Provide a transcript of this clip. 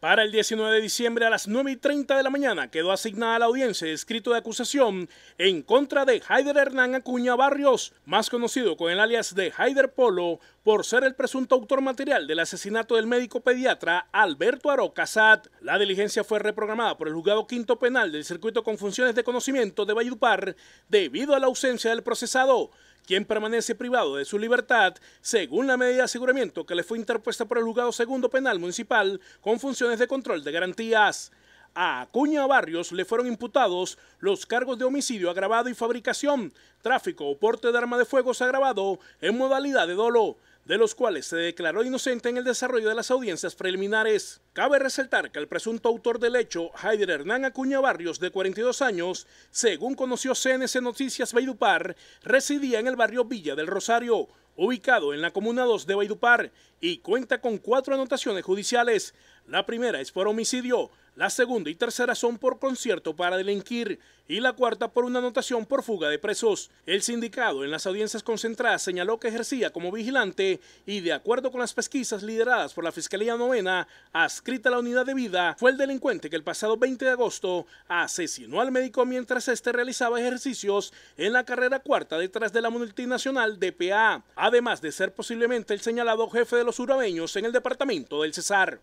Para el 19 de diciembre a las 9 y 30 de la mañana quedó asignada la audiencia de escrito de acusación en contra de Haider Hernán Acuña Barrios, más conocido con el alias de Haider Polo, por ser el presunto autor material del asesinato del médico pediatra Alberto aro La diligencia fue reprogramada por el juzgado quinto penal del circuito con funciones de conocimiento de Valledupar debido a la ausencia del procesado, quien permanece privado de su libertad según la medida de aseguramiento que le fue interpuesta por el juzgado segundo penal municipal con funciones de control de garantías. A Acuña Barrios le fueron imputados los cargos de homicidio agravado y fabricación, tráfico o porte de arma de fuego agravado en modalidad de dolo de los cuales se declaró inocente en el desarrollo de las audiencias preliminares. Cabe resaltar que el presunto autor del hecho, Jaider Hernán Acuña Barrios, de 42 años, según conoció CNC Noticias Beidupar, residía en el barrio Villa del Rosario, ubicado en la Comuna 2 de Baidupar y cuenta con cuatro anotaciones judiciales. La primera es por homicidio, la segunda y tercera son por concierto para delinquir y la cuarta por una anotación por fuga de presos. El sindicado en las audiencias concentradas señaló que ejercía como vigilante y de acuerdo con las pesquisas lideradas por la Fiscalía Novena, adscrita a la unidad de vida, fue el delincuente que el pasado 20 de agosto asesinó al médico mientras éste realizaba ejercicios en la carrera cuarta detrás de la multinacional DPA además de ser posiblemente el señalado jefe de los urabeños en el departamento del Cesar.